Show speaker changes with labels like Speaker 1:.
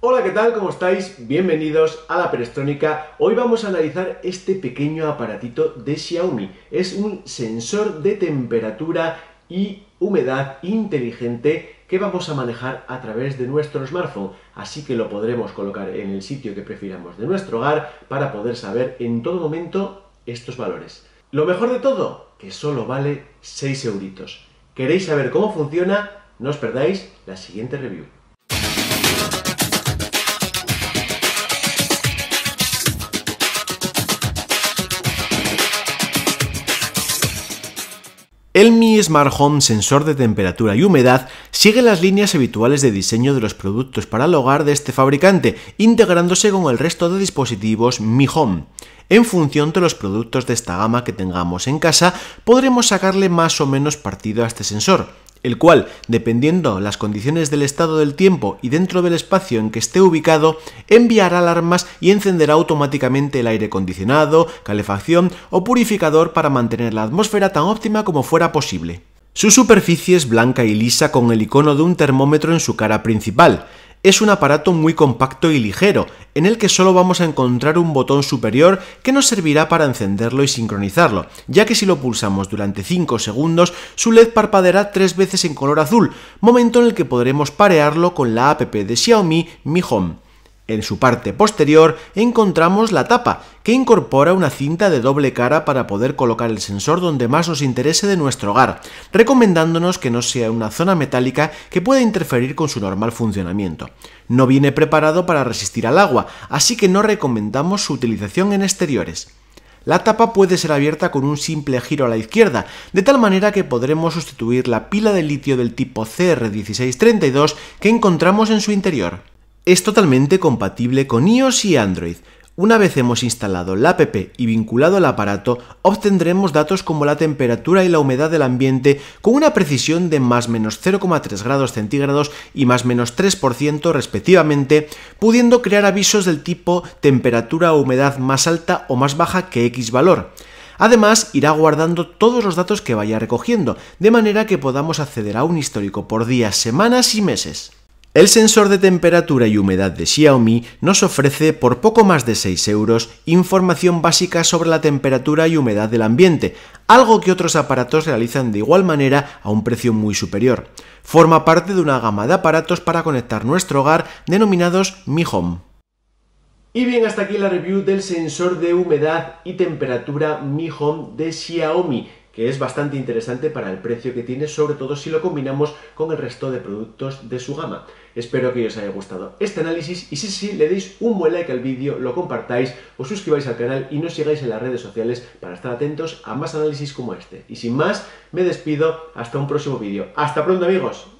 Speaker 1: Hola, ¿qué tal? ¿Cómo estáis? Bienvenidos a la Perestrónica. Hoy vamos a analizar este pequeño aparatito de Xiaomi. Es un sensor de temperatura y humedad inteligente que vamos a manejar a través de nuestro smartphone, así que lo podremos colocar en el sitio que prefiramos de nuestro hogar para poder saber en todo momento estos valores. Lo mejor de todo, que solo vale 6 euritos. ¿Queréis saber cómo funciona? No os perdáis la siguiente review. El Mi Smart Home sensor de temperatura y humedad sigue las líneas habituales de diseño de los productos para el hogar de este fabricante, integrándose con el resto de dispositivos Mi Home. En función de los productos de esta gama que tengamos en casa, podremos sacarle más o menos partido a este sensor el cual, dependiendo las condiciones del estado del tiempo y dentro del espacio en que esté ubicado, enviará alarmas y encenderá automáticamente el aire acondicionado, calefacción o purificador para mantener la atmósfera tan óptima como fuera posible. Su superficie es blanca y lisa con el icono de un termómetro en su cara principal, es un aparato muy compacto y ligero, en el que solo vamos a encontrar un botón superior que nos servirá para encenderlo y sincronizarlo, ya que si lo pulsamos durante 5 segundos, su LED parpadeará 3 veces en color azul, momento en el que podremos parearlo con la app de Xiaomi Mi Home. En su parte posterior encontramos la tapa, que incorpora una cinta de doble cara para poder colocar el sensor donde más nos interese de nuestro hogar, recomendándonos que no sea una zona metálica que pueda interferir con su normal funcionamiento. No viene preparado para resistir al agua, así que no recomendamos su utilización en exteriores. La tapa puede ser abierta con un simple giro a la izquierda, de tal manera que podremos sustituir la pila de litio del tipo CR1632 que encontramos en su interior es totalmente compatible con iOS y Android. Una vez hemos instalado la app y vinculado al aparato, obtendremos datos como la temperatura y la humedad del ambiente con una precisión de más menos 0,3 grados centígrados y más menos 3% respectivamente, pudiendo crear avisos del tipo temperatura o humedad más alta o más baja que X valor. Además, irá guardando todos los datos que vaya recogiendo, de manera que podamos acceder a un histórico por días, semanas y meses. El sensor de temperatura y humedad de Xiaomi nos ofrece por poco más de 6 euros información básica sobre la temperatura y humedad del ambiente, algo que otros aparatos realizan de igual manera a un precio muy superior. Forma parte de una gama de aparatos para conectar nuestro hogar denominados Mi Home. Y bien, hasta aquí la review del sensor de humedad y temperatura Mi Home de Xiaomi que es bastante interesante para el precio que tiene, sobre todo si lo combinamos con el resto de productos de su gama. Espero que os haya gustado este análisis y si sí, le deis un buen like al vídeo, lo compartáis, os suscribáis al canal y nos sigáis en las redes sociales para estar atentos a más análisis como este. Y sin más, me despido, hasta un próximo vídeo. ¡Hasta pronto amigos!